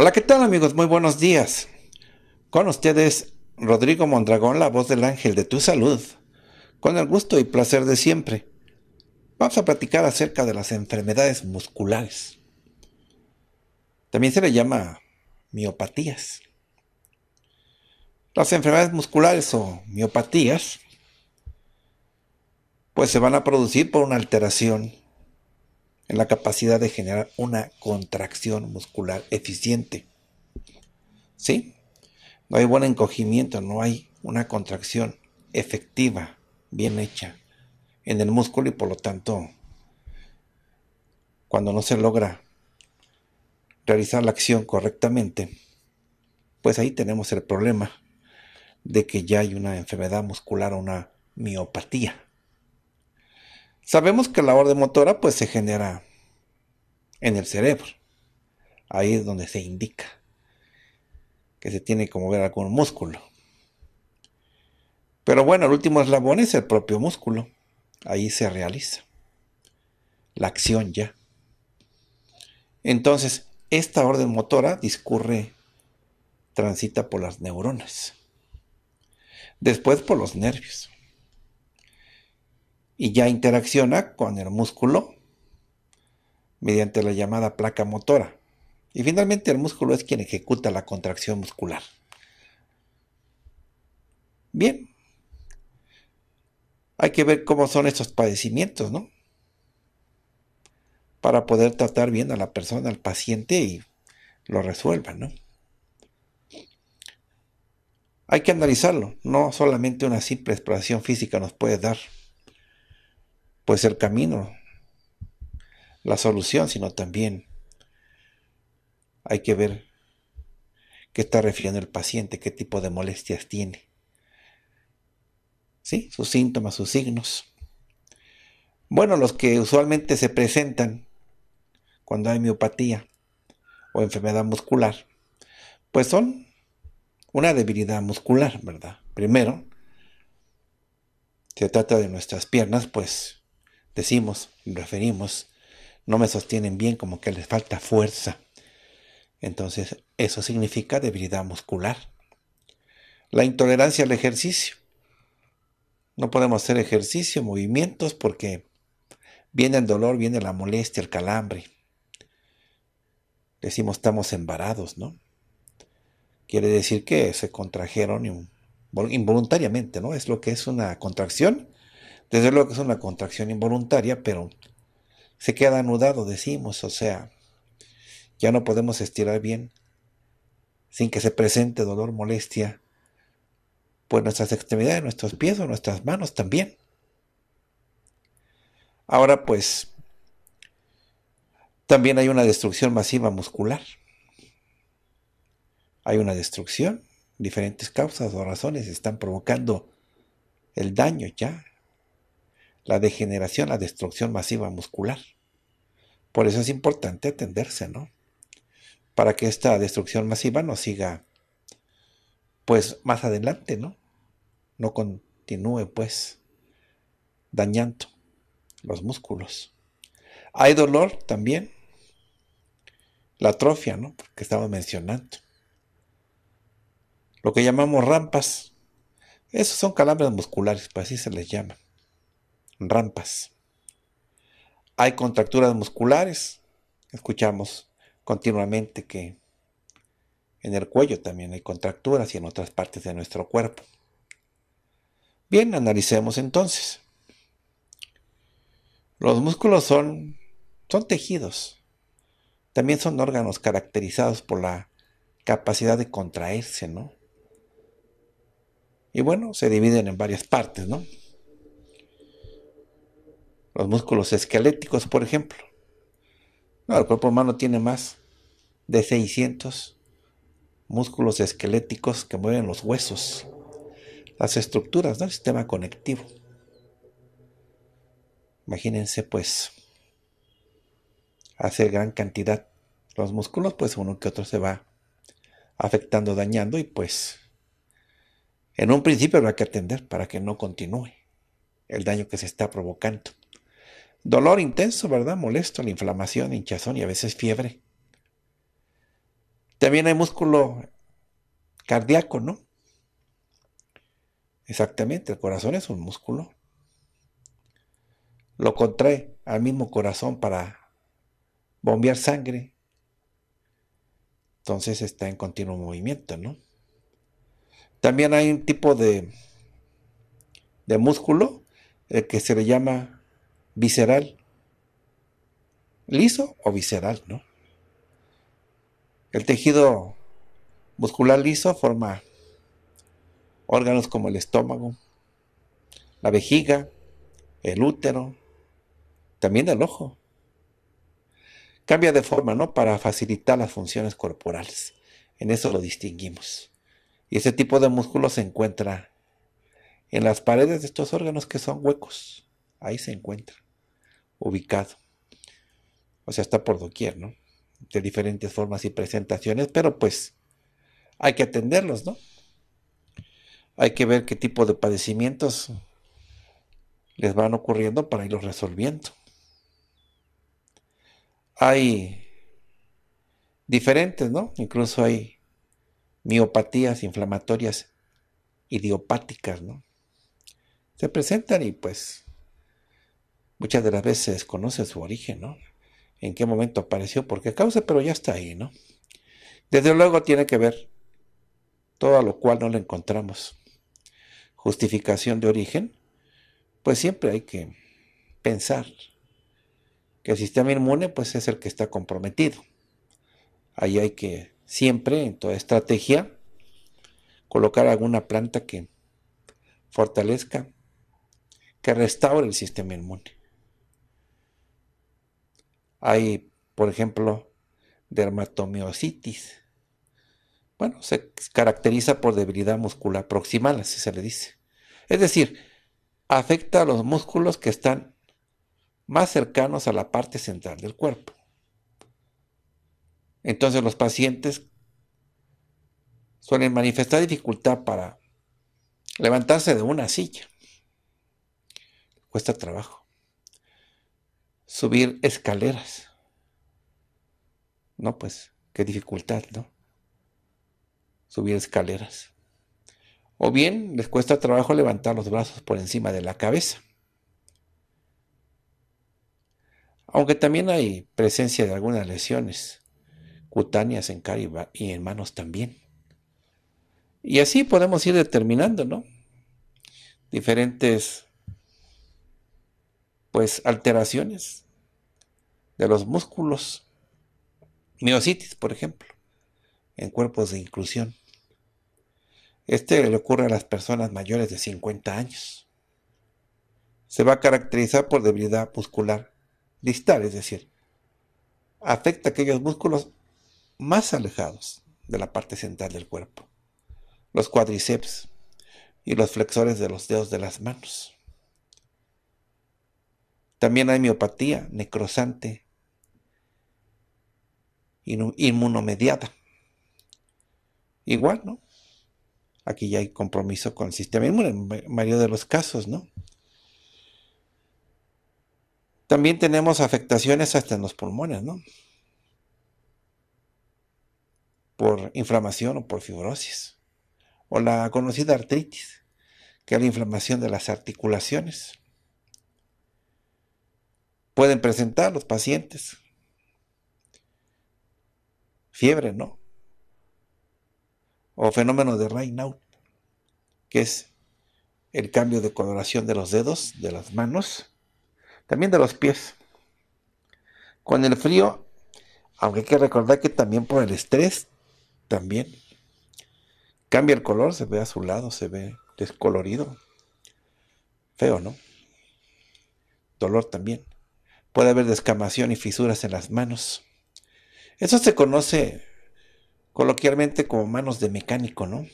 Hola, ¿qué tal amigos? Muy buenos días. Con ustedes, Rodrigo Mondragón, la voz del ángel de tu salud, con el gusto y placer de siempre. Vamos a platicar acerca de las enfermedades musculares. También se le llama miopatías. Las enfermedades musculares o miopatías, pues se van a producir por una alteración en la capacidad de generar una contracción muscular eficiente. ¿Sí? No hay buen encogimiento, no hay una contracción efectiva, bien hecha en el músculo y por lo tanto, cuando no se logra realizar la acción correctamente, pues ahí tenemos el problema de que ya hay una enfermedad muscular o una miopatía. Sabemos que la orden motora pues se genera en el cerebro. Ahí es donde se indica que se tiene que mover algún músculo. Pero bueno, el último eslabón es el propio músculo. Ahí se realiza la acción ya. Entonces, esta orden motora discurre, transita por las neuronas, después por los nervios y ya interacciona con el músculo mediante la llamada placa motora. Y finalmente el músculo es quien ejecuta la contracción muscular. Bien, hay que ver cómo son estos padecimientos, ¿no? Para poder tratar bien a la persona, al paciente y lo resuelva ¿no? Hay que analizarlo, no solamente una simple exploración física nos puede dar pues el camino, la solución, sino también hay que ver qué está refiriendo el paciente, qué tipo de molestias tiene. ¿Sí? Sus síntomas, sus signos. Bueno, los que usualmente se presentan cuando hay miopatía o enfermedad muscular, pues son una debilidad muscular, ¿verdad? Primero, se trata de nuestras piernas, pues decimos, referimos, no me sostienen bien, como que les falta fuerza. Entonces, eso significa debilidad muscular. La intolerancia al ejercicio. No podemos hacer ejercicio, movimientos, porque viene el dolor, viene la molestia, el calambre. Decimos, estamos embarados, ¿no? Quiere decir que se contrajeron involuntariamente, ¿no? Es lo que es una contracción desde luego que es una contracción involuntaria, pero se queda anudado, decimos, o sea, ya no podemos estirar bien sin que se presente dolor, molestia, pues nuestras extremidades, nuestros pies o nuestras manos también. Ahora pues, también hay una destrucción masiva muscular. Hay una destrucción, diferentes causas o razones están provocando el daño ya la degeneración, la destrucción masiva muscular. Por eso es importante atenderse, ¿no? Para que esta destrucción masiva no siga, pues, más adelante, ¿no? No continúe, pues, dañando los músculos. Hay dolor también, la atrofia, ¿no? Que estaba mencionando. Lo que llamamos rampas. Esos son calambres musculares, pues así se les llama rampas. Hay contracturas musculares. Escuchamos continuamente que en el cuello también hay contracturas y en otras partes de nuestro cuerpo. Bien, analicemos entonces. Los músculos son, son tejidos. También son órganos caracterizados por la capacidad de contraerse, ¿no? Y bueno, se dividen en varias partes, ¿no? los músculos esqueléticos, por ejemplo. el cuerpo humano tiene más de 600 músculos esqueléticos que mueven los huesos, las estructuras, el sistema conectivo. Imagínense pues, hacer gran cantidad los músculos, pues uno que otro se va afectando, dañando y pues en un principio habrá que atender para que no continúe el daño que se está provocando. Dolor intenso, ¿verdad? Molesto, la inflamación, hinchazón y a veces fiebre. También hay músculo cardíaco, ¿no? Exactamente, el corazón es un músculo. Lo contrae al mismo corazón para bombear sangre. Entonces está en continuo movimiento, ¿no? También hay un tipo de, de músculo eh, que se le llama visceral. Liso o visceral, ¿no? El tejido muscular liso forma órganos como el estómago, la vejiga, el útero, también el ojo. Cambia de forma, ¿no? Para facilitar las funciones corporales. En eso lo distinguimos. Y ese tipo de músculo se encuentra en las paredes de estos órganos que son huecos. Ahí se encuentra ubicado. O sea, está por doquier, ¿no? De diferentes formas y presentaciones, pero pues hay que atenderlos, ¿no? Hay que ver qué tipo de padecimientos les van ocurriendo para irlos resolviendo. Hay diferentes, ¿no? Incluso hay miopatías inflamatorias idiopáticas, ¿no? Se presentan y pues muchas de las veces se desconoce su origen, ¿no? En qué momento apareció, por qué causa, pero ya está ahí, ¿no? Desde luego tiene que ver todo a lo cual no le encontramos justificación de origen, pues siempre hay que pensar que el sistema inmune pues es el que está comprometido. Ahí hay que siempre en toda estrategia colocar alguna planta que fortalezca, que restaure el sistema inmune. Hay, por ejemplo, dermatomiositis. Bueno, se caracteriza por debilidad muscular proximal, así se le dice. Es decir, afecta a los músculos que están más cercanos a la parte central del cuerpo. Entonces los pacientes suelen manifestar dificultad para levantarse de una silla. Cuesta trabajo subir escaleras. No, pues, qué dificultad, ¿no? Subir escaleras. O bien les cuesta trabajo levantar los brazos por encima de la cabeza. Aunque también hay presencia de algunas lesiones cutáneas en cara y en manos también. Y así podemos ir determinando, ¿no? Diferentes pues alteraciones de los músculos, miocitis, por ejemplo, en cuerpos de inclusión. Este le ocurre a las personas mayores de 50 años. Se va a caracterizar por debilidad muscular distal, es decir, afecta a aquellos músculos más alejados de la parte central del cuerpo, los cuádriceps y los flexores de los dedos de las manos. También hay miopatía necrosante, inmunomediada. Igual, ¿no? Aquí ya hay compromiso con el sistema inmune en mayoría de los casos, ¿no? También tenemos afectaciones hasta en los pulmones, ¿no? Por inflamación o por fibrosis. O la conocida artritis, que es la inflamación de las articulaciones pueden presentar los pacientes. Fiebre, ¿no? O fenómeno de Raynaud, que es el cambio de coloración de los dedos, de las manos, también de los pies. Con el frío, aunque hay que recordar que también por el estrés, también cambia el color, se ve azulado, se ve descolorido. Feo, ¿no? Dolor también. Puede haber descamación y fisuras en las manos. Eso se conoce coloquialmente como manos de mecánico, ¿no?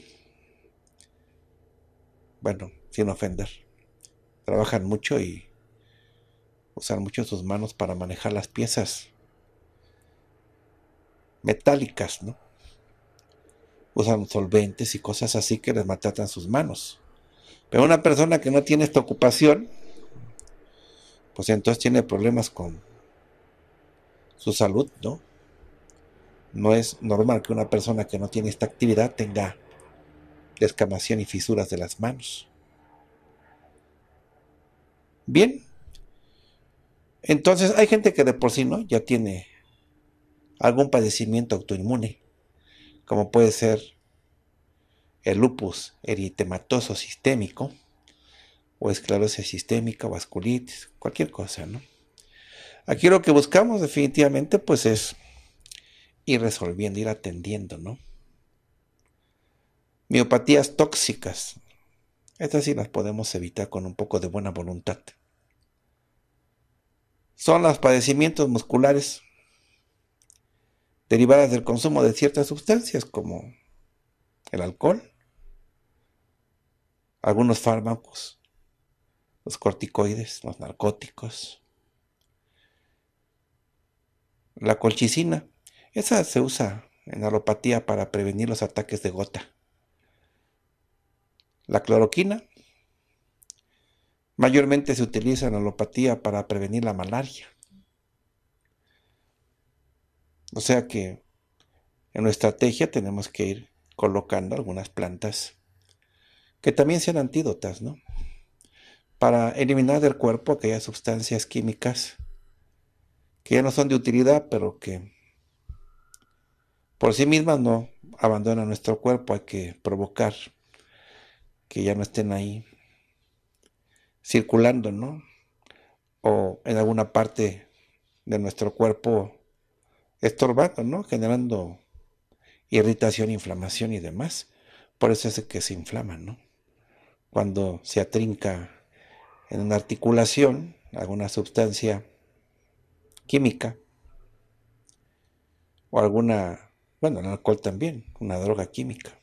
Bueno, sin ofender. Trabajan mucho y usan mucho sus manos para manejar las piezas metálicas, ¿no? Usan solventes y cosas así que les maltratan sus manos. Pero una persona que no tiene esta ocupación, pues entonces tiene problemas con su salud, ¿no? No es normal que una persona que no tiene esta actividad tenga descamación y fisuras de las manos. Bien, entonces hay gente que de por sí no ya tiene algún padecimiento autoinmune, como puede ser el lupus eritematoso sistémico, o esclerosis sistémica, vasculitis, cualquier cosa, ¿no? Aquí lo que buscamos definitivamente pues es ir resolviendo, ir atendiendo, ¿no? Miopatías tóxicas. Estas sí las podemos evitar con un poco de buena voluntad. Son los padecimientos musculares derivadas del consumo de ciertas sustancias como el alcohol, algunos fármacos, los corticoides, los narcóticos. La colchicina, esa se usa en alopatía para prevenir los ataques de gota. La cloroquina, mayormente se utiliza en alopatía para prevenir la malaria. O sea que en nuestra estrategia tenemos que ir colocando algunas plantas que también sean antídotas, ¿no? para eliminar del cuerpo aquellas sustancias químicas que ya no son de utilidad, pero que por sí mismas no abandonan nuestro cuerpo, hay que provocar que ya no estén ahí circulando, ¿no? O en alguna parte de nuestro cuerpo estorbando, ¿no? Generando irritación, inflamación y demás. Por eso es que se inflama, ¿no? Cuando se atrinca en una articulación, alguna sustancia química o alguna, bueno, el alcohol también, una droga química.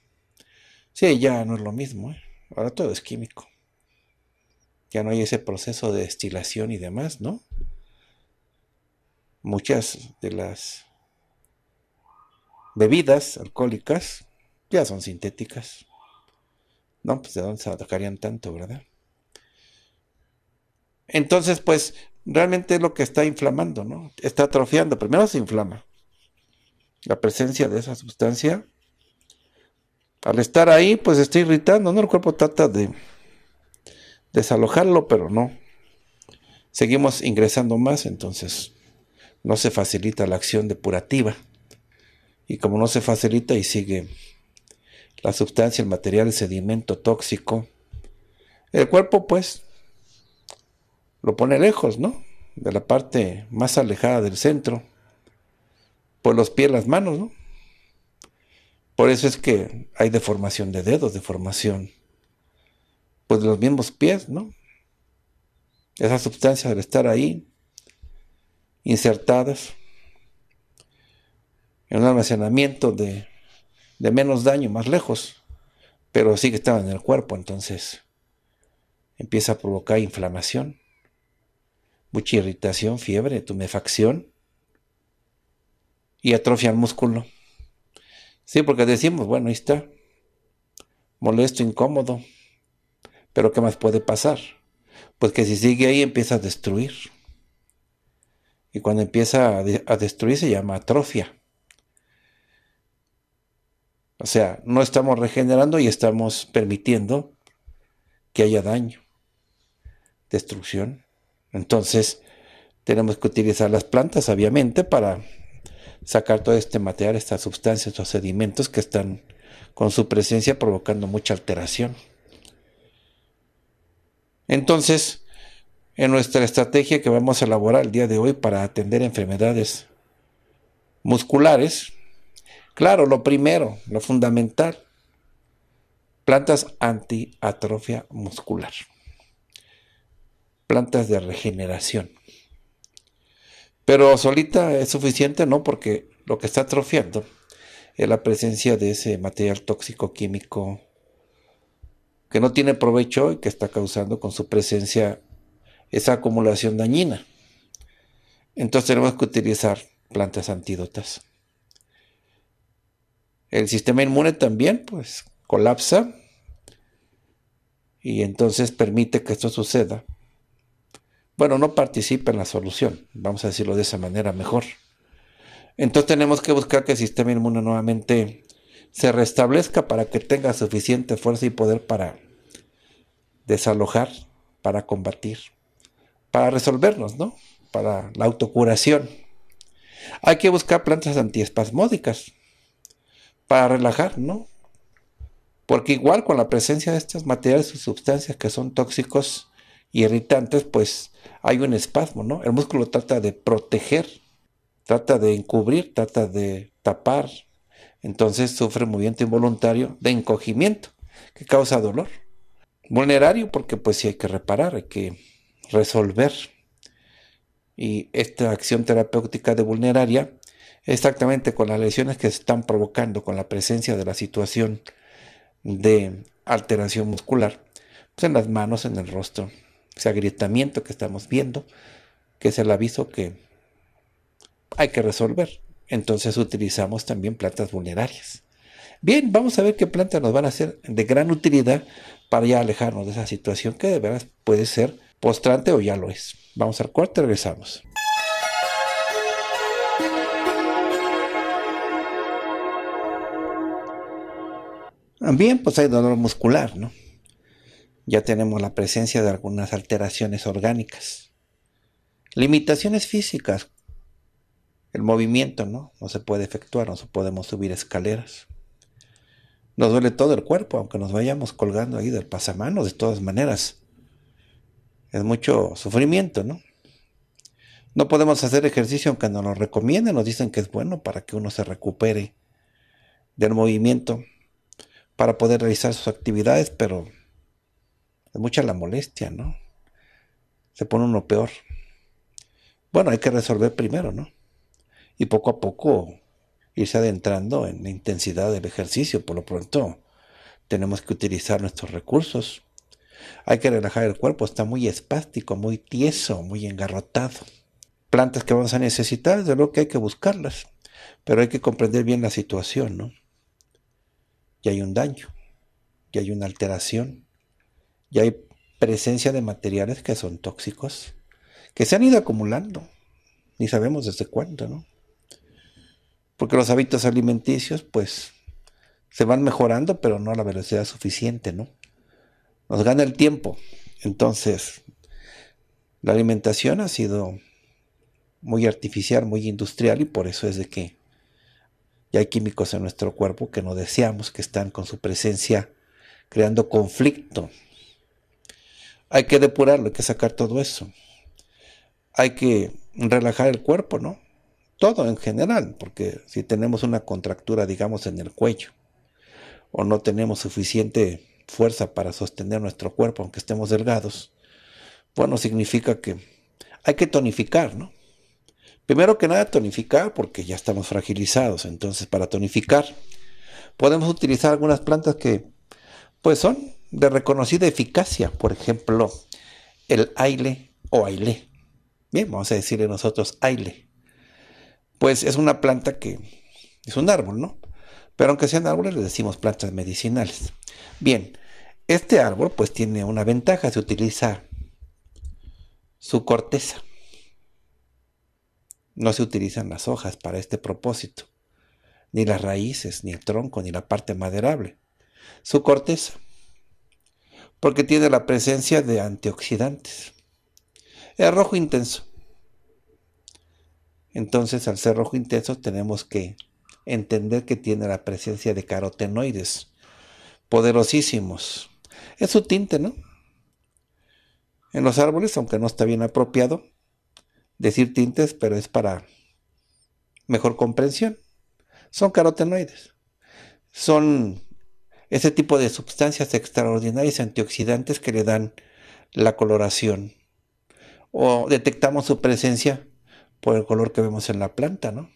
Sí, ya no es lo mismo, ¿eh? ahora todo es químico. Ya no hay ese proceso de destilación y demás, ¿no? Muchas de las bebidas alcohólicas ya son sintéticas. No, pues de dónde se atacarían tanto, ¿verdad? Entonces, pues realmente es lo que está inflamando, ¿no? Está atrofiando. Primero se inflama. La presencia de esa sustancia, al estar ahí, pues está irritando, ¿no? El cuerpo trata de desalojarlo, pero no. Seguimos ingresando más, entonces no se facilita la acción depurativa. Y como no se facilita y sigue la sustancia, el material, el sedimento tóxico, el cuerpo pues lo pone lejos, ¿no? De la parte más alejada del centro. Por pues los pies, las manos, ¿no? Por eso es que hay deformación de dedos, deformación. Pues de los mismos pies, ¿no? Esa sustancias al estar ahí, insertadas, en un almacenamiento de, de menos daño, más lejos, pero sí que estaban en el cuerpo, entonces empieza a provocar inflamación mucha irritación, fiebre, tumefacción y atrofia al músculo. Sí, porque decimos, bueno, ahí está, molesto, incómodo, pero ¿qué más puede pasar? Pues que si sigue ahí empieza a destruir. Y cuando empieza a, a destruir se llama atrofia. O sea, no estamos regenerando y estamos permitiendo que haya daño, destrucción. Entonces, tenemos que utilizar las plantas, obviamente, para sacar todo este material, estas sustancias, estos sedimentos que están con su presencia provocando mucha alteración. Entonces, en nuestra estrategia que vamos a elaborar el día de hoy para atender enfermedades musculares, claro, lo primero, lo fundamental, plantas antiatrofia muscular plantas de regeneración. Pero solita es suficiente, ¿no? Porque lo que está atrofiando es la presencia de ese material tóxico químico que no tiene provecho y que está causando con su presencia esa acumulación dañina. Entonces tenemos que utilizar plantas antídotas. El sistema inmune también, pues, colapsa y entonces permite que esto suceda bueno, no participa en la solución, vamos a decirlo de esa manera mejor. Entonces tenemos que buscar que el sistema inmune nuevamente se restablezca para que tenga suficiente fuerza y poder para desalojar, para combatir, para resolvernos, ¿no? Para la autocuración. Hay que buscar plantas antiespasmódicas para relajar, ¿no? Porque igual con la presencia de estos materiales y sustancias que son tóxicos, irritantes, pues hay un espasmo, ¿no? El músculo trata de proteger, trata de encubrir, trata de tapar. Entonces sufre movimiento involuntario de encogimiento, que causa dolor. Vulnerario porque pues si hay que reparar, hay que resolver. Y esta acción terapéutica de vulneraria, exactamente con las lesiones que se están provocando con la presencia de la situación de alteración muscular, pues en las manos, en el rostro, ese agrietamiento que estamos viendo, que es el aviso que hay que resolver. Entonces utilizamos también plantas vulnerarias. Bien, vamos a ver qué plantas nos van a ser de gran utilidad para ya alejarnos de esa situación que de veras puede ser postrante o ya lo es. Vamos al cuarto y regresamos. Bien, pues hay dolor muscular, ¿no? ya tenemos la presencia de algunas alteraciones orgánicas. Limitaciones físicas. El movimiento, ¿no? No se puede efectuar, no podemos subir escaleras. Nos duele todo el cuerpo, aunque nos vayamos colgando ahí del pasamano, de todas maneras. Es mucho sufrimiento, ¿no? No podemos hacer ejercicio aunque nos lo recomienden, nos dicen que es bueno para que uno se recupere del movimiento, para poder realizar sus actividades, pero es mucha la molestia, ¿no? Se pone uno peor. Bueno, hay que resolver primero, ¿no? Y poco a poco irse adentrando en la intensidad del ejercicio. Por lo pronto, tenemos que utilizar nuestros recursos. Hay que relajar el cuerpo, está muy espástico, muy tieso, muy engarrotado. Plantas que vamos a necesitar, desde luego que hay que buscarlas, pero hay que comprender bien la situación, ¿no? Y hay un daño, y hay una alteración y hay presencia de materiales que son tóxicos, que se han ido acumulando, ni sabemos desde cuándo, ¿no? Porque los hábitos alimenticios, pues, se van mejorando, pero no a la velocidad suficiente, ¿no? Nos gana el tiempo. Entonces, la alimentación ha sido muy artificial, muy industrial, y por eso es de que ya hay químicos en nuestro cuerpo que no deseamos, que están con su presencia creando conflicto hay que depurarlo, hay que sacar todo eso. Hay que relajar el cuerpo, ¿no? Todo en general, porque si tenemos una contractura, digamos, en el cuello, o no tenemos suficiente fuerza para sostener nuestro cuerpo, aunque estemos delgados, bueno, significa que hay que tonificar, ¿no? Primero que nada, tonificar, porque ya estamos fragilizados. Entonces, para tonificar, podemos utilizar algunas plantas que, pues, son de reconocida eficacia, por ejemplo, el aile o aile. Bien, vamos a decirle nosotros aile. Pues es una planta que es un árbol, ¿no? Pero aunque sean árboles, le decimos plantas medicinales. Bien, este árbol pues tiene una ventaja, se utiliza su corteza. No se utilizan las hojas para este propósito, ni las raíces, ni el tronco, ni la parte maderable. Su corteza porque tiene la presencia de antioxidantes. Es rojo intenso. Entonces, al ser rojo intenso, tenemos que entender que tiene la presencia de carotenoides, poderosísimos. Es su tinte, ¿no? En los árboles, aunque no está bien apropiado decir tintes, pero es para mejor comprensión. Son carotenoides. Son ese tipo de sustancias extraordinarias antioxidantes que le dan la coloración. O detectamos su presencia por el color que vemos en la planta, ¿no?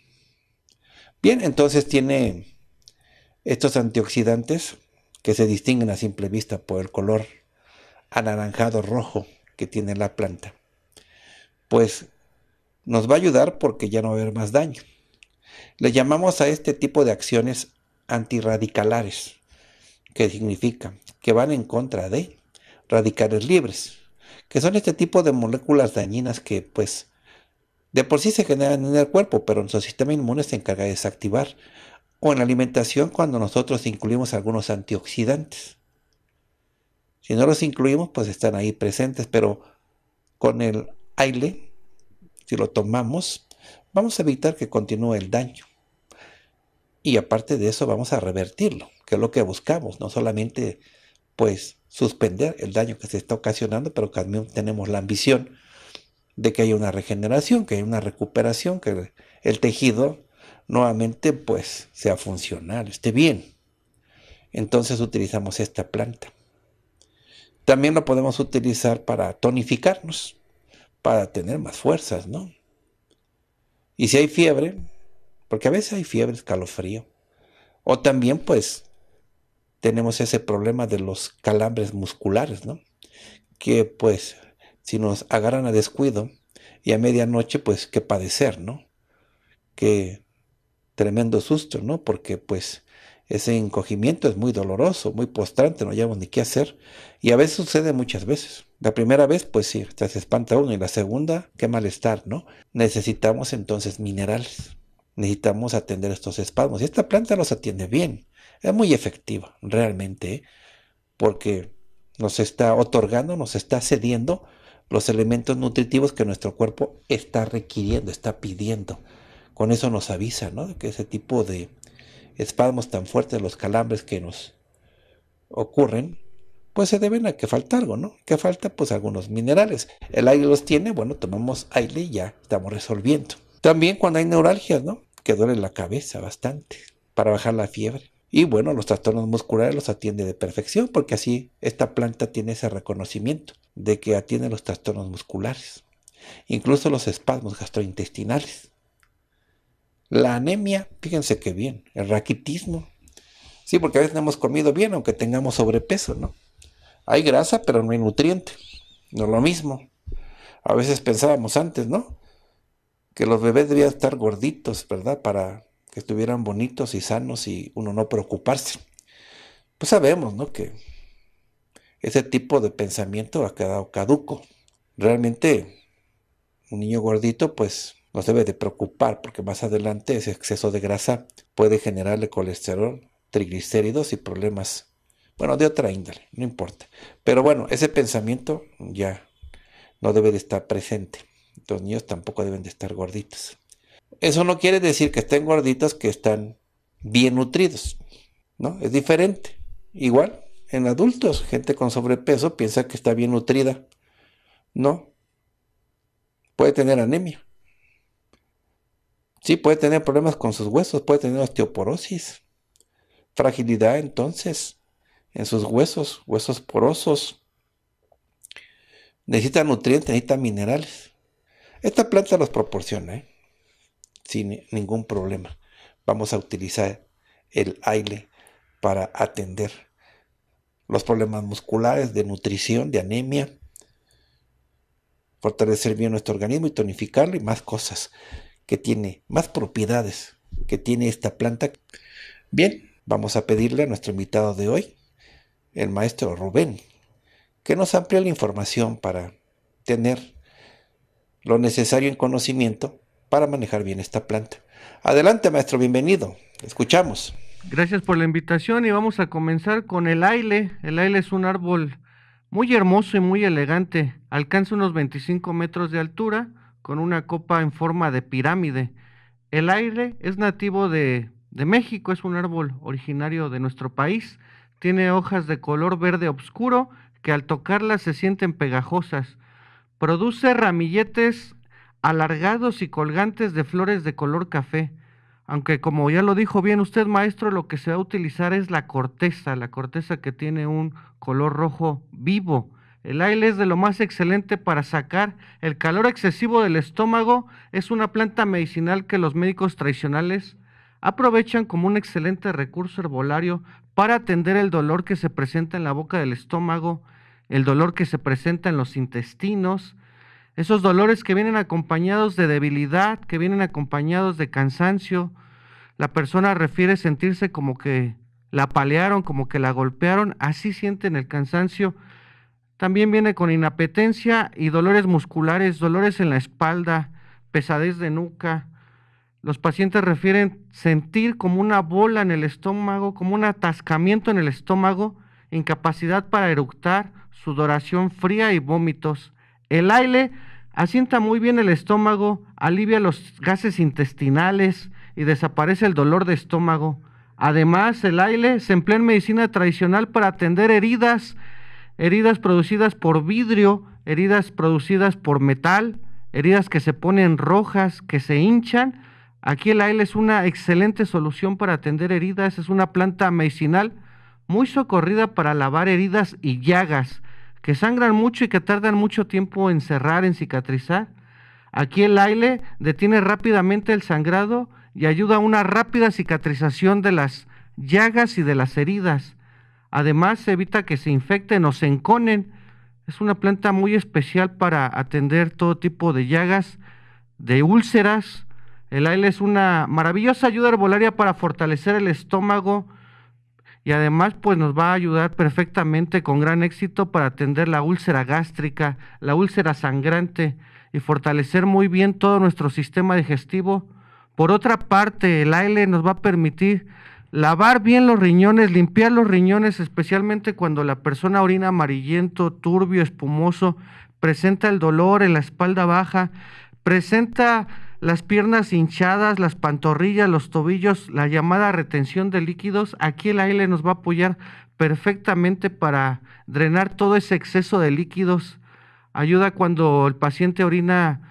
Bien, entonces tiene estos antioxidantes que se distinguen a simple vista por el color anaranjado rojo que tiene la planta. Pues nos va a ayudar porque ya no va a haber más daño. Le llamamos a este tipo de acciones antirradicalares. ¿Qué significa que van en contra de radicales libres, que son este tipo de moléculas dañinas que pues de por sí se generan en el cuerpo, pero nuestro sistema inmune se encarga de desactivar, o en la alimentación cuando nosotros incluimos algunos antioxidantes. Si no los incluimos, pues están ahí presentes, pero con el aire, si lo tomamos, vamos a evitar que continúe el daño. Y aparte de eso vamos a revertirlo, que es lo que buscamos, no solamente pues suspender el daño que se está ocasionando, pero también tenemos la ambición de que haya una regeneración, que haya una recuperación, que el tejido nuevamente pues sea funcional, esté bien. Entonces utilizamos esta planta. También lo podemos utilizar para tonificarnos, para tener más fuerzas, ¿no? Y si hay fiebre, porque a veces hay fiebre, escalofrío. O también pues tenemos ese problema de los calambres musculares, ¿no? Que pues si nos agarran a descuido y a medianoche pues que padecer, ¿no? Qué tremendo susto, ¿no? Porque pues ese encogimiento es muy doloroso, muy postrante, no llevamos ni qué hacer. Y a veces sucede muchas veces. La primera vez, pues sí, se espanta uno. Y la segunda, qué malestar, ¿no? Necesitamos entonces minerales necesitamos atender estos espasmos. Y esta planta los atiende bien. Es muy efectiva, realmente, porque nos está otorgando, nos está cediendo los elementos nutritivos que nuestro cuerpo está requiriendo, está pidiendo. Con eso nos avisa, ¿no? Que ese tipo de espasmos tan fuertes, los calambres que nos ocurren, pues se deben a que falta algo, ¿no? Que falta pues algunos minerales. El aire los tiene, bueno, tomamos aire y ya estamos resolviendo. También cuando hay neuralgias, ¿no? que duele la cabeza bastante para bajar la fiebre. Y bueno, los trastornos musculares los atiende de perfección porque así esta planta tiene ese reconocimiento de que atiende los trastornos musculares, incluso los espasmos gastrointestinales. La anemia, fíjense qué bien, el raquitismo. Sí, porque a veces no hemos comido bien aunque tengamos sobrepeso, ¿no? Hay grasa, pero no hay nutriente. No es lo mismo. A veces pensábamos antes, ¿no? que los bebés debían estar gorditos, ¿verdad? Para que estuvieran bonitos y sanos y uno no preocuparse. Pues sabemos, ¿no? Que ese tipo de pensamiento ha quedado caduco. Realmente, un niño gordito, pues nos debe de preocupar porque más adelante ese exceso de grasa puede generarle colesterol, triglicéridos y problemas, bueno, de otra índole, no importa. Pero bueno, ese pensamiento ya no debe de estar presente. Los niños tampoco deben de estar gorditos. Eso no quiere decir que estén gorditos, que están bien nutridos, ¿no? Es diferente. Igual, en adultos, gente con sobrepeso piensa que está bien nutrida. No. Puede tener anemia. Sí, puede tener problemas con sus huesos, puede tener osteoporosis, fragilidad entonces en sus huesos, huesos porosos. Necesita nutrientes, necesita minerales. Esta planta nos proporciona ¿eh? sin ningún problema. Vamos a utilizar el aire para atender los problemas musculares, de nutrición, de anemia, fortalecer bien nuestro organismo y tonificarlo y más cosas que tiene, más propiedades que tiene esta planta. Bien, vamos a pedirle a nuestro invitado de hoy, el maestro Rubén, que nos amplíe la información para tener lo necesario en conocimiento para manejar bien esta planta. Adelante, maestro, bienvenido. Escuchamos. Gracias por la invitación y vamos a comenzar con el aile. El aile es un árbol muy hermoso y muy elegante. Alcanza unos 25 metros de altura con una copa en forma de pirámide. El aile es nativo de, de México, es un árbol originario de nuestro país. Tiene hojas de color verde oscuro que al tocarlas se sienten pegajosas. Produce ramilletes alargados y colgantes de flores de color café, aunque como ya lo dijo bien usted, maestro, lo que se va a utilizar es la corteza, la corteza que tiene un color rojo vivo. El aire es de lo más excelente para sacar el calor excesivo del estómago. Es una planta medicinal que los médicos tradicionales aprovechan como un excelente recurso herbolario para atender el dolor que se presenta en la boca del estómago el dolor que se presenta en los intestinos, esos dolores que vienen acompañados de debilidad, que vienen acompañados de cansancio. La persona refiere sentirse como que la palearon, como que la golpearon, así sienten el cansancio. También viene con inapetencia y dolores musculares, dolores en la espalda, pesadez de nuca. Los pacientes refieren sentir como una bola en el estómago, como un atascamiento en el estómago, incapacidad para eructar sudoración fría y vómitos. El aire asienta muy bien el estómago, alivia los gases intestinales y desaparece el dolor de estómago. Además, el aire se emplea en medicina tradicional para atender heridas, heridas producidas por vidrio, heridas producidas por metal, heridas que se ponen rojas, que se hinchan. Aquí el aire es una excelente solución para atender heridas, es una planta medicinal muy socorrida para lavar heridas y llagas que sangran mucho y que tardan mucho tiempo en cerrar, en cicatrizar. Aquí el aire detiene rápidamente el sangrado y ayuda a una rápida cicatrización de las llagas y de las heridas. Además, evita que se infecten o se enconen. Es una planta muy especial para atender todo tipo de llagas, de úlceras. El aire es una maravillosa ayuda herbolaria para fortalecer el estómago, y además pues nos va a ayudar perfectamente con gran éxito para atender la úlcera gástrica, la úlcera sangrante y fortalecer muy bien todo nuestro sistema digestivo. Por otra parte, el aire nos va a permitir lavar bien los riñones, limpiar los riñones, especialmente cuando la persona orina amarillento, turbio, espumoso, presenta el dolor en la espalda baja, presenta las piernas hinchadas, las pantorrillas, los tobillos, la llamada retención de líquidos, aquí el aire nos va a apoyar perfectamente para drenar todo ese exceso de líquidos. Ayuda cuando el paciente orina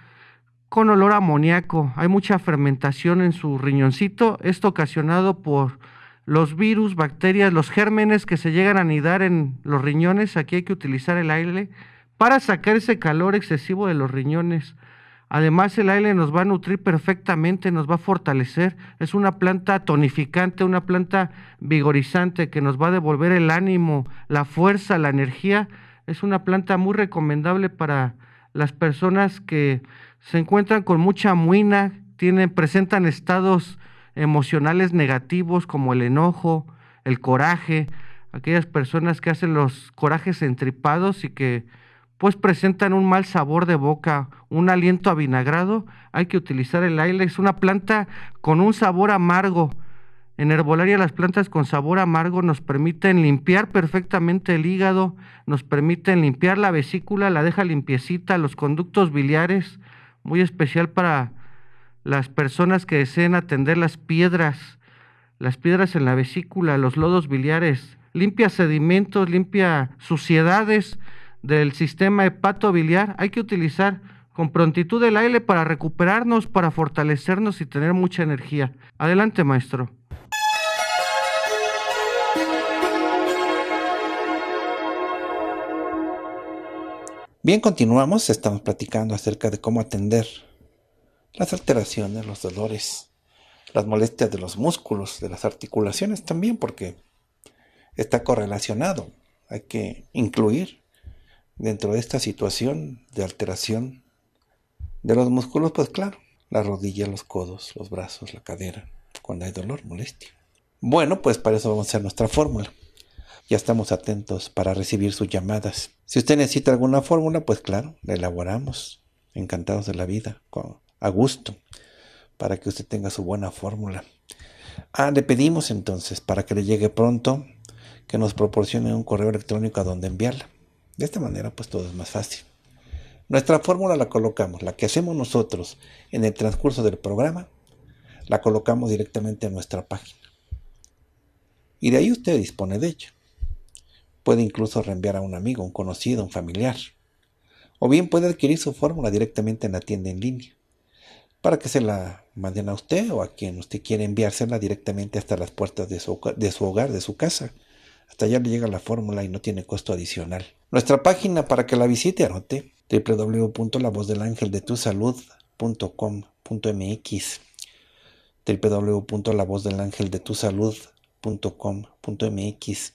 con olor a amoníaco. Hay mucha fermentación en su riñoncito, esto ocasionado por los virus, bacterias, los gérmenes que se llegan a anidar en los riñones. Aquí hay que utilizar el aire para sacar ese calor excesivo de los riñones. Además, el aire nos va a nutrir perfectamente, nos va a fortalecer. Es una planta tonificante, una planta vigorizante que nos va a devolver el ánimo, la fuerza, la energía. Es una planta muy recomendable para las personas que se encuentran con mucha muina, tienen, presentan estados emocionales negativos como el enojo, el coraje, aquellas personas que hacen los corajes entripados y que pues presentan un mal sabor de boca, un aliento avinagrado, hay que utilizar el es una planta con un sabor amargo. En herbolaria las plantas con sabor amargo nos permiten limpiar perfectamente el hígado, nos permiten limpiar la vesícula, la deja limpiecita, los conductos biliares, muy especial para las personas que deseen atender las piedras, las piedras en la vesícula, los lodos biliares, limpia sedimentos, limpia suciedades, del sistema hepato-biliar, hay que utilizar con prontitud el aire para recuperarnos, para fortalecernos y tener mucha energía. Adelante, maestro. Bien, continuamos. Estamos platicando acerca de cómo atender las alteraciones, los dolores, las molestias de los músculos, de las articulaciones también, porque está correlacionado. Hay que incluir dentro de esta situación de alteración de los músculos, pues claro, la rodilla, los codos, los brazos, la cadera, cuando hay dolor, molestia. Bueno, pues para eso vamos a hacer nuestra fórmula. Ya estamos atentos para recibir sus llamadas. Si usted necesita alguna fórmula, pues claro, la elaboramos. Encantados de la vida, con, a gusto, para que usted tenga su buena fórmula. Ah, le pedimos entonces, para que le llegue pronto, que nos proporcione un correo electrónico a donde enviarla. De esta manera, pues todo es más fácil. Nuestra fórmula la colocamos, la que hacemos nosotros en el transcurso del programa, la colocamos directamente en nuestra página. Y de ahí usted dispone de ella. Puede incluso reenviar a un amigo, un conocido, un familiar. O bien puede adquirir su fórmula directamente en la tienda en línea, para que se la manden a usted o a quien usted quiera enviársela directamente hasta las puertas de su, de su hogar, de su casa hasta allá le llega la fórmula y no tiene costo adicional. Nuestra página para que la visite, anote www.lavozdelangeldetusalud.com.mx www.lavozdelangeldetusalud.com.mx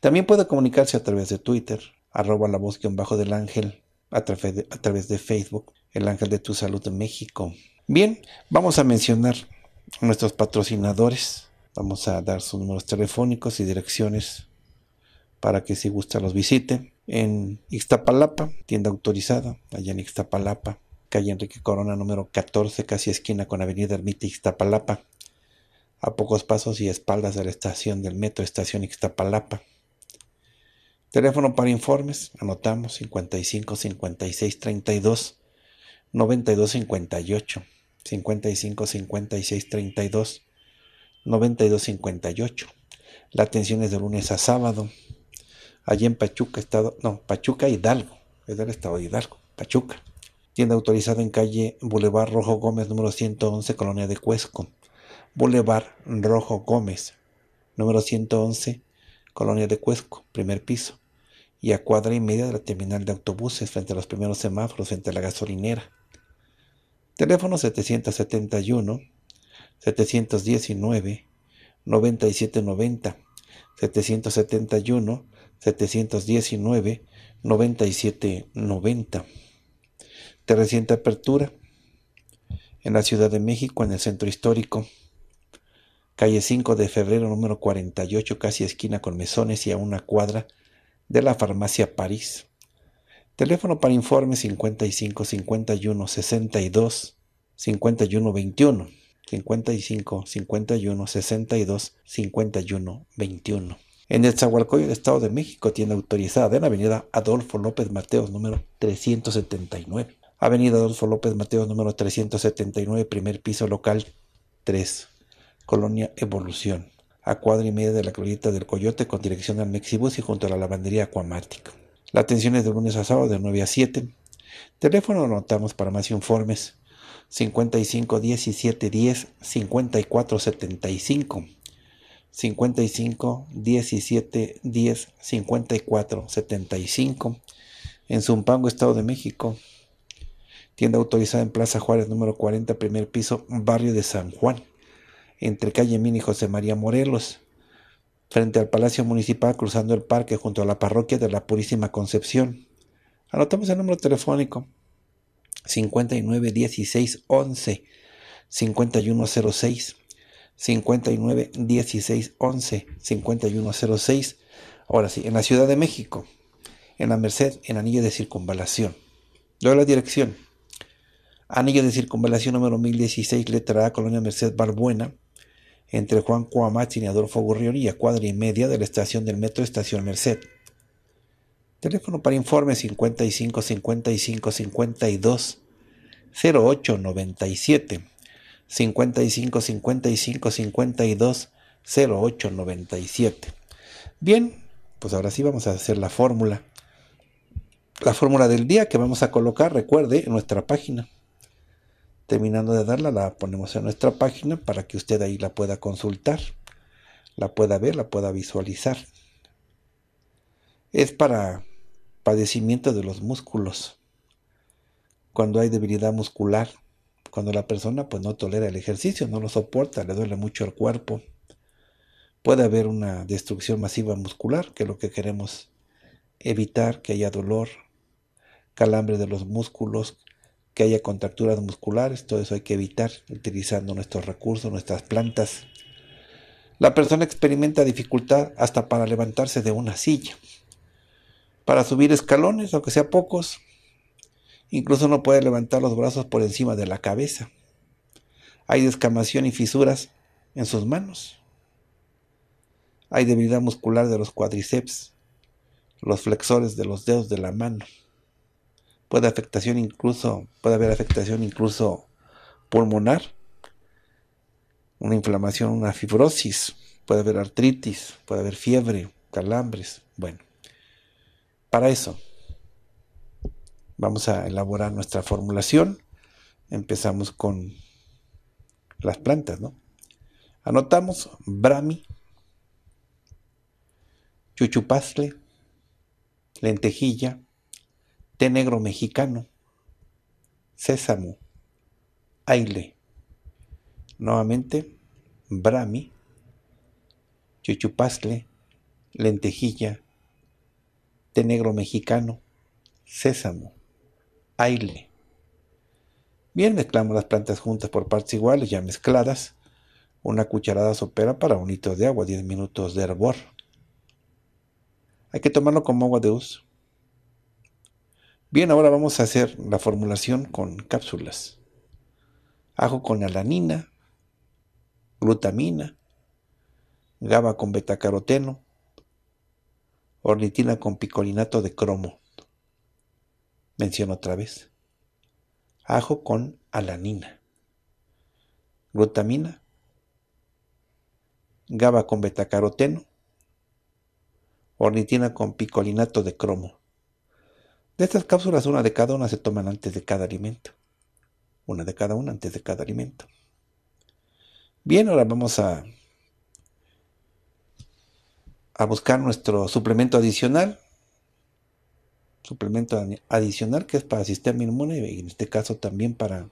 También puede comunicarse a través de Twitter, arroba la voz bajo del ángel, a, través de, a través de Facebook, el ángel de tu salud de México. Bien, vamos a mencionar a nuestros patrocinadores. Vamos a dar sus números telefónicos y direcciones para que si gusta los visite. En Ixtapalapa, tienda autorizada, allá en Ixtapalapa, calle Enrique Corona número 14, casi esquina con Avenida Ermita Ixtapalapa, a pocos pasos y espaldas de la estación del metro, estación Ixtapalapa. Teléfono para informes, anotamos 55 56 32 92 58. 55 56 32 92 58. La atención es de lunes a sábado allí en Pachuca, estado, no, Pachuca Hidalgo, es del estado de Hidalgo, Pachuca. Tienda autorizada en calle Boulevard Rojo Gómez, número 111, Colonia de Cuesco. Boulevard Rojo Gómez, número 111, Colonia de Cuesco, primer piso. Y a cuadra y media de la terminal de autobuses, frente a los primeros semáforos, frente a la gasolinera. Teléfono 771 719 9790 771 719 9790. De reciente apertura, en la Ciudad de México, en el centro histórico, calle 5 de febrero número 48, casi esquina con mesones y a una cuadra de la farmacia París. Teléfono para informe 55 51 62 51 21. 55 51 62 51 21. En el Zahualcoyo, el Estado de México, tienda autorizada en Avenida Adolfo López Mateos, número 379. Avenida Adolfo López Mateos, número 379, primer piso local 3, Colonia Evolución, a cuadra y media de la Clorita del Coyote, con dirección al Mexibus y junto a la lavandería Aquamática. La atención es de lunes a sábado, de 9 a 7. Teléfono notamos para más informes 55 17 10 54 75 55 17 10 54 75 en Zumpango, Estado de México. Tienda autorizada en Plaza Juárez, número 40, primer piso, barrio de San Juan, entre calle Mini José María Morelos, frente al Palacio Municipal, cruzando el parque junto a la parroquia de la Purísima Concepción. Anotamos el número telefónico 59 16 11 5106 59 16 11 5106. Ahora sí, en la Ciudad de México, en la Merced, en Anillo de Circunvalación. Doy la dirección. Anillo de Circunvalación número 1016, letra A, Colonia Merced Barbuena, entre Juan Coamachín y Adolfo a cuadra y media de la estación del metro Estación Merced. Teléfono para informe 55 55 52 08 97. 55 55 52 08 97. Bien, pues ahora sí vamos a hacer la fórmula. La fórmula del día que vamos a colocar, recuerde, en nuestra página. Terminando de darla, la ponemos en nuestra página para que usted ahí la pueda consultar, la pueda ver, la pueda visualizar. Es para padecimiento de los músculos, cuando hay debilidad muscular cuando la persona pues no tolera el ejercicio, no lo soporta, le duele mucho el cuerpo. Puede haber una destrucción masiva muscular, que es lo que queremos evitar, que haya dolor, calambre de los músculos, que haya contracturas musculares, todo eso hay que evitar utilizando nuestros recursos, nuestras plantas. La persona experimenta dificultad hasta para levantarse de una silla, para subir escalones, aunque sea pocos, Incluso no puede levantar los brazos por encima de la cabeza. Hay descamación y fisuras en sus manos. Hay debilidad muscular de los cuádriceps, los flexores de los dedos de la mano. Puede afectación incluso, puede haber afectación incluso pulmonar, una inflamación, una fibrosis, puede haber artritis, puede haber fiebre, calambres, bueno. Para eso Vamos a elaborar nuestra formulación. Empezamos con las plantas, ¿no? Anotamos brami, chuchupasle, lentejilla, té negro mexicano, sésamo, aile. Nuevamente, brami, chuchupasle, lentejilla, té negro mexicano, sésamo, aire. Bien, mezclamos las plantas juntas por partes iguales, ya mezcladas. Una cucharada sopera para un litro de agua, 10 minutos de hervor. Hay que tomarlo como agua de uso. Bien, ahora vamos a hacer la formulación con cápsulas. Ajo con alanina, glutamina, GABA con betacaroteno, ornitina con picolinato de cromo menciono otra vez. Ajo con alanina. Glutamina. GABA con betacaroteno. Ornitina con picolinato de cromo. De estas cápsulas, una de cada una se toman antes de cada alimento. Una de cada una antes de cada alimento. Bien, ahora vamos a, a buscar nuestro suplemento adicional suplemento adicional que es para sistema inmune y en este caso también para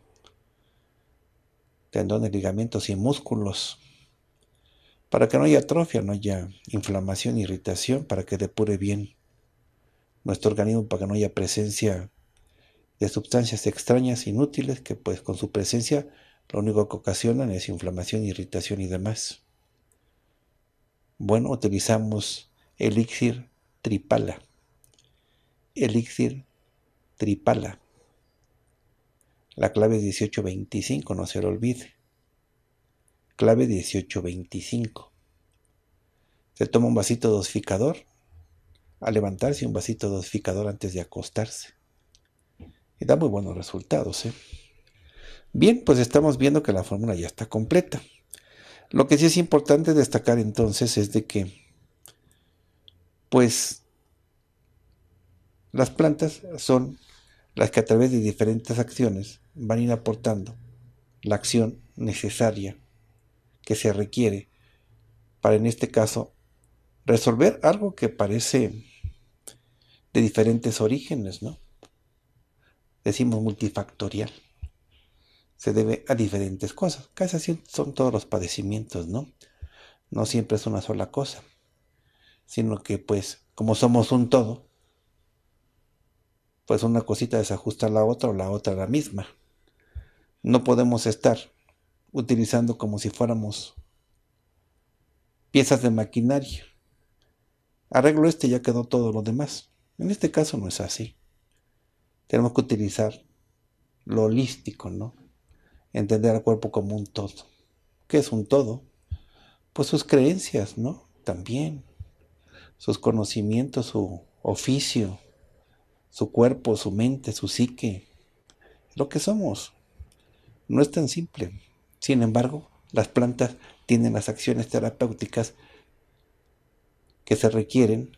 tendones, ligamentos y músculos. Para que no haya atrofia, no haya inflamación, irritación, para que depure bien nuestro organismo, para que no haya presencia de sustancias extrañas, inútiles, que pues con su presencia lo único que ocasionan es inflamación, irritación y demás. Bueno, utilizamos elixir tripala elixir tripala. La clave es 1825, no se lo olvide. Clave 1825. Se toma un vasito dosificador A levantarse, un vasito dosificador antes de acostarse. Y da muy buenos resultados. ¿eh? Bien, pues estamos viendo que la fórmula ya está completa. Lo que sí es importante destacar entonces es de que, pues, las plantas son las que a través de diferentes acciones van a ir aportando la acción necesaria que se requiere para en este caso resolver algo que parece de diferentes orígenes, ¿no? Decimos multifactorial. Se debe a diferentes cosas. Casi así son todos los padecimientos, ¿no? No siempre es una sola cosa, sino que pues como somos un todo, pues una cosita desajusta a la otra o la otra la misma. No podemos estar utilizando como si fuéramos piezas de maquinaria. Arreglo este ya quedó todo lo demás. En este caso no es así. Tenemos que utilizar lo holístico, ¿no? Entender al cuerpo como un todo. ¿Qué es un todo? Pues sus creencias, ¿no? También. Sus conocimientos, su oficio, su cuerpo, su mente, su psique, lo que somos. No es tan simple. Sin embargo, las plantas tienen las acciones terapéuticas que se requieren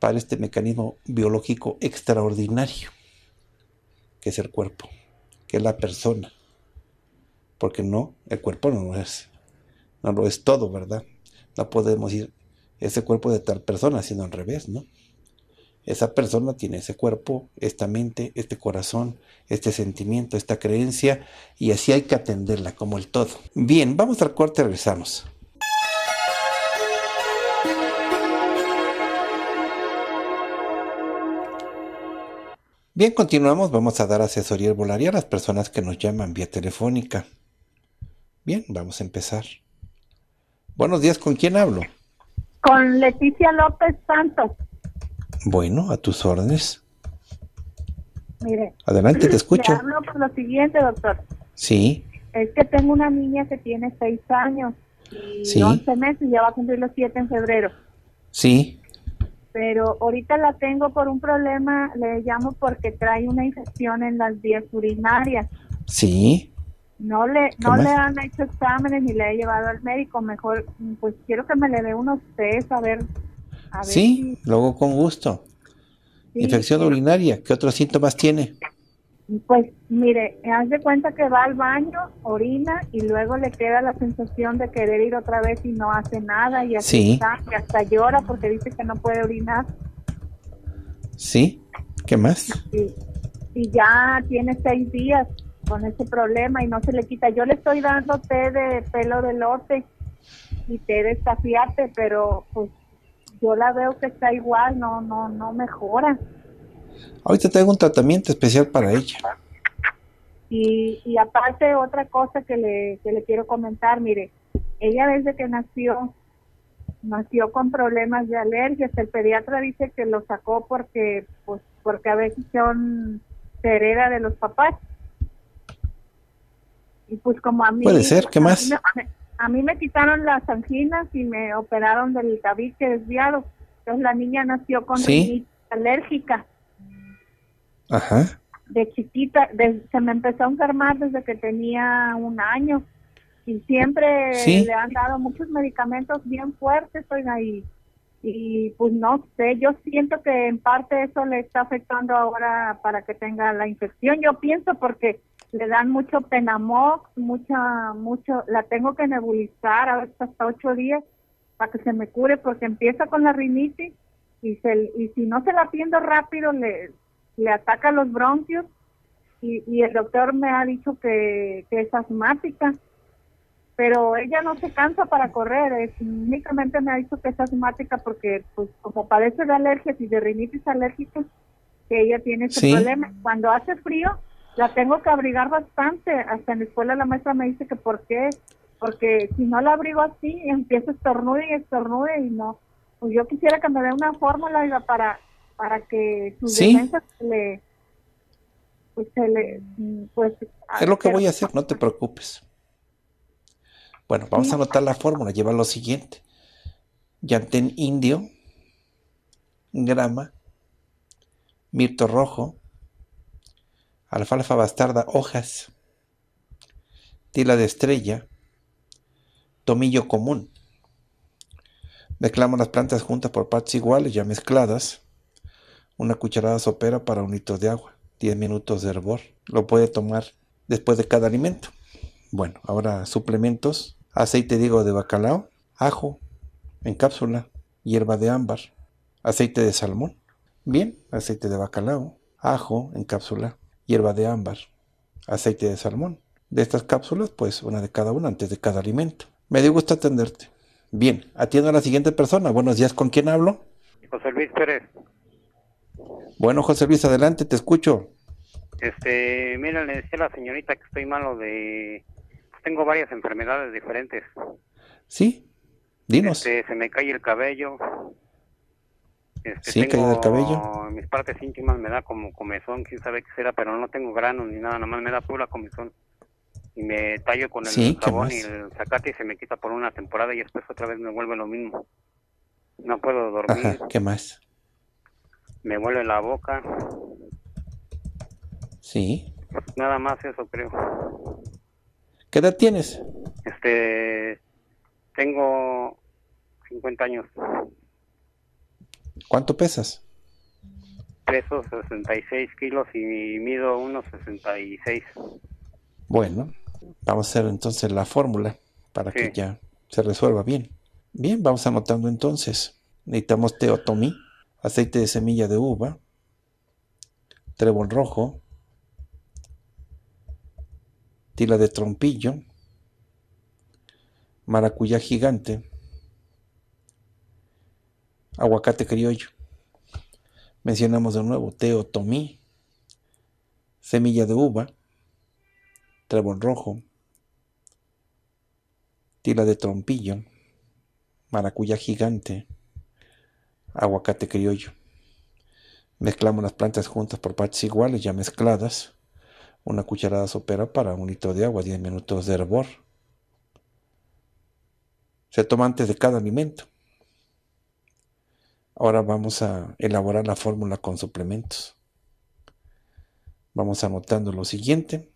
para este mecanismo biológico extraordinario, que es el cuerpo, que es la persona. Porque no, el cuerpo no lo es. No lo es todo, ¿verdad? No podemos ir ese cuerpo de tal persona, sino al revés, ¿no? Esa persona tiene ese cuerpo, esta mente, este corazón, este sentimiento, esta creencia, y así hay que atenderla como el todo. Bien, vamos al corte, regresamos. Bien, continuamos. Vamos a dar asesoría herbolaria a las personas que nos llaman vía telefónica. Bien, vamos a empezar. Buenos días, ¿con quién hablo? Con Leticia López Santos. Bueno, a tus órdenes. Mire. Adelante, te escucho. hablo por lo siguiente, doctor. Sí. Es que tengo una niña que tiene seis años y sí. 11 meses, ya va a cumplir los 7 en febrero. Sí. Pero ahorita la tengo por un problema, le llamo porque trae una infección en las vías urinarias. Sí. No le no le han hecho exámenes ni le he llevado al médico, mejor pues quiero que me le dé unos tres, a ver Sí, luego con gusto. Infección urinaria, ¿qué otros síntomas tiene? Pues mire, haz de cuenta que va al baño, orina y luego le queda la sensación de querer ir otra vez y no hace nada y así hasta llora porque dice que no puede orinar. Sí, ¿qué más? Y, ya tiene seis días con ese problema y no se le quita. Yo le estoy dando té de pelo de lote y té de estafiate, pero pues yo la veo que está igual, no, no, no mejora. Ahorita tengo un tratamiento especial para ella. Y, y aparte otra cosa que le, que le quiero comentar, mire, ella desde que nació, nació con problemas de alergias, el pediatra dice que lo sacó porque, pues, porque a veces son heredas de los papás. Y pues como a mí... Puede ser, ¿qué más? A mí me quitaron las anginas y me operaron del tabique desviado. Entonces la niña nació con alérgica. Ajá. De chiquita, se me empezó a enfermar desde que tenía un año. Y siempre le han dado muchos medicamentos bien fuertes, oiga, ahí y pues no sé, yo siento que en parte eso le está afectando ahora para que tenga la infección. Yo pienso porque le dan mucho penamox, mucha, mucho, la tengo que nebulizar a veces hasta ocho días para que se me cure porque empieza con la rinitis y, se, y si no se la atiendo rápido le, le ataca los bronquios y, el doctor me ha dicho que, es asmática, pero ella no se cansa para correr, es, únicamente me ha dicho que es asmática porque pues como padece de alergias y de rinitis alérgica, que ella tiene ese problema. Cuando hace frío, la tengo que abrigar bastante. Hasta en la escuela la maestra me dice que por qué, porque si no la abrigo así, empiezo a estornude y estornude y no. Pues yo quisiera que me dé una fórmula para, para que sus ¿Sí? se le... Pues, se le, pues, es lo que voy a hacer, no te preocupes. Bueno, vamos a anotar la fórmula. Lleva lo siguiente. Yantén indio, grama, mirto rojo, alfalfa bastarda, hojas, tila de estrella, tomillo común. Mezclamos las plantas juntas por partes iguales, ya mezcladas. Una cucharada sopera para un litro de agua. 10 minutos de hervor. Lo puede tomar después de cada alimento. Bueno, ahora suplementos. Aceite de higo de bacalao, ajo en cápsula, hierba de ámbar, aceite de salmón. Bien, aceite de bacalao, ajo en cápsula, hierba de ámbar, aceite de salmón. De estas cápsulas, pues una de cada una antes de cada alimento. Me dio gusto atenderte. Bien, atiendo a la siguiente persona. Buenos días, ¿con quién hablo? José Luis Pérez. Bueno, José Luis, adelante, te escucho. Este, mira, le decía a la señorita que estoy malo de... Tengo varias enfermedades diferentes. ¿Sí? Dinos. Este, se me cae el cabello, este, sí, tengo, del cabello. Mis partes íntimas me da como comezón, quién sabe qué será, pero no tengo granos ni nada, nomás me da pura comezón. Y me tallo con el jabón y el sacate y se me quita por una temporada y después otra vez me vuelve lo mismo. No puedo dormir. ¿Qué más? Me vuelve la boca. Sí. Nada más eso creo. ¿Qué edad tienes? Este, tengo 50 años. ¿Cuánto pesas? Peso 66 kilos y mido 1,66. Bueno, vamos a hacer entonces la fórmula para que ya se resuelva bien. Bien, vamos anotando entonces. Necesitamos teotomí, aceite de semilla de uva, trébol rojo, tila de trompillo, maracuyá gigante, aguacate criollo. Mencionamos de nuevo teo tomí, semilla de uva, trébol rojo, tila de trompillo, maracuyá gigante, aguacate criollo. Mezclamos las plantas juntas por partes iguales, ya mezcladas. Una cucharada sopera para un litro de agua, 10 minutos de hervor. Se toma antes de cada alimento. Ahora vamos a elaborar la fórmula con suplementos. Vamos anotando lo siguiente.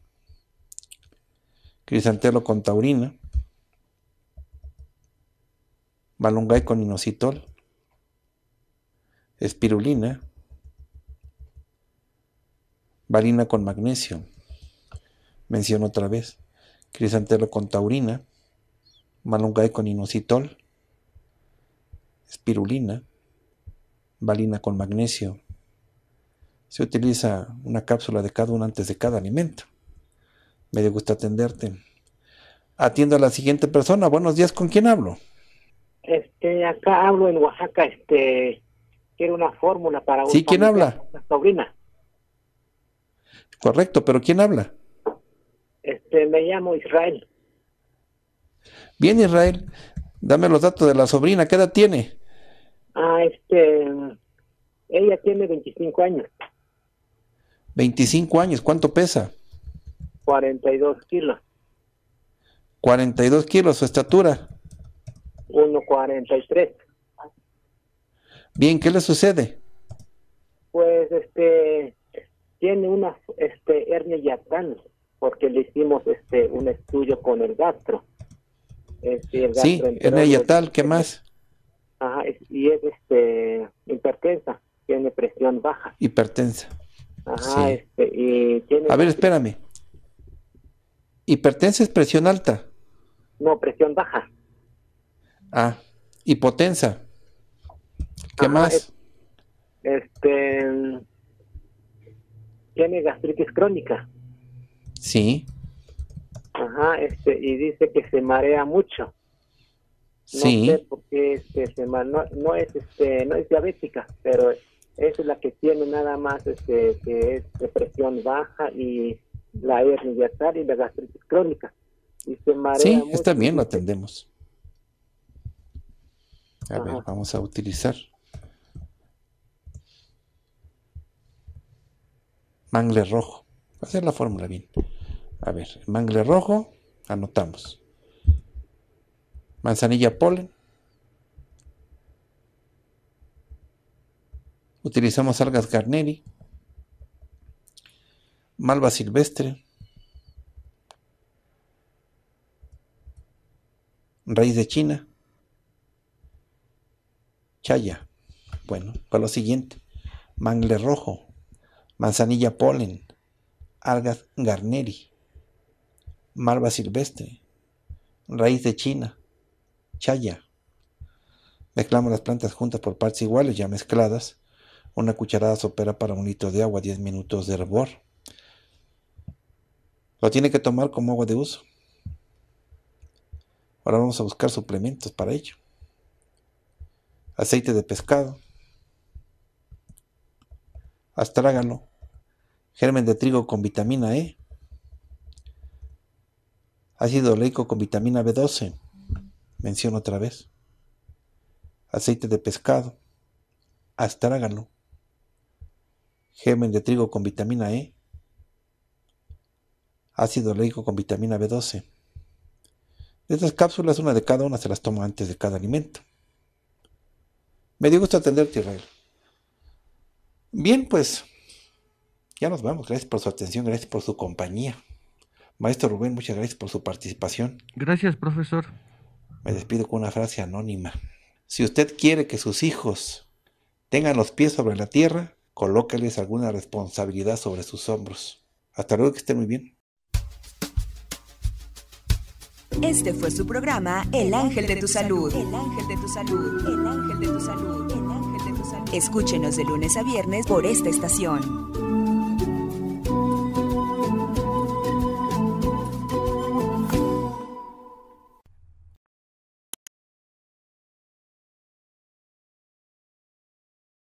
Crisantelo con taurina. Malungay con inositol. Espirulina. Valina con magnesio. Menciono otra vez. Crisantelo con taurina. Malungay con inositol. Espirulina valina con magnesio. Se utiliza una cápsula de cada uno antes de cada alimento. Me gusta atenderte. Atiendo a la siguiente persona. Buenos días, ¿con quién hablo? Este, acá hablo en Oaxaca, este, quiero una fórmula para ¿Sí? ¿Quién habla? La sobrina. Correcto, pero ¿quién habla? Este, me llamo Israel. Bien, Israel, dame los datos de la sobrina, ¿qué edad tiene? Ah, este, ella tiene 25 años. 25 años, ¿cuánto pesa? 42 kilos. 42 kilos, su estatura. 1,43. Bien, ¿qué le sucede? Pues, este, tiene una, este, hernia tal, porque le hicimos, este, un estudio con el gastro. Este, sí, hernia yatal, ¿qué más? Ajá, y este, hipertensa, tiene presión baja. Hipertensa. este, y tiene... A ver, espérame. ¿Hipertensa es presión alta? No, presión baja. Ah, hipotensa. ¿Qué más? este... Tiene gastritis crónica. Sí. Ajá, este, y dice que se marea mucho. No sí. sé este, este no, es este, no es diabética, pero es la que tiene nada más este, que es de presión baja y la hernia y la gastritis crónica. sí, está bien, lo atendemos. A ver, vamos a utilizar. Mangle rojo. hacer la fórmula bien. A ver, mangle rojo, anotamos manzanilla polen. Utilizamos algas garneri, malva silvestre, raíz de China, chaya. Bueno, para lo siguiente, mangle rojo, manzanilla polen, algas garneri, malva silvestre, raíz de China, chaya. Mezclamos las plantas juntas por partes iguales, ya mezcladas. Una cucharada sopera para un litro de agua, 10 minutos de hervor. Lo tiene que tomar como agua de uso. Ahora vamos a buscar suplementos para ello. Aceite de pescado. Astrágalo. Germen de trigo con vitamina E. Ácido oleico con vitamina B12 menciono otra vez, aceite de pescado, astrágalo, germen de trigo con vitamina E, ácido leico con vitamina B12. De estas cápsulas, una de cada una se las toma antes de cada alimento. Me dio gusto atenderte, Israel. Bien, pues, ya nos vamos. Gracias por su atención, gracias por su compañía. Maestro Rubén, muchas gracias por su participación. Gracias, profesor. Me despido con una frase anónima. Si usted quiere que sus hijos tengan los pies sobre la tierra, colóqueles alguna responsabilidad sobre sus hombros. Hasta luego, que estén muy bien. Este fue su programa El Ángel de tu Salud. El Ángel de tu Salud. El Ángel de tu Salud. Escúchenos de lunes a viernes por esta estación.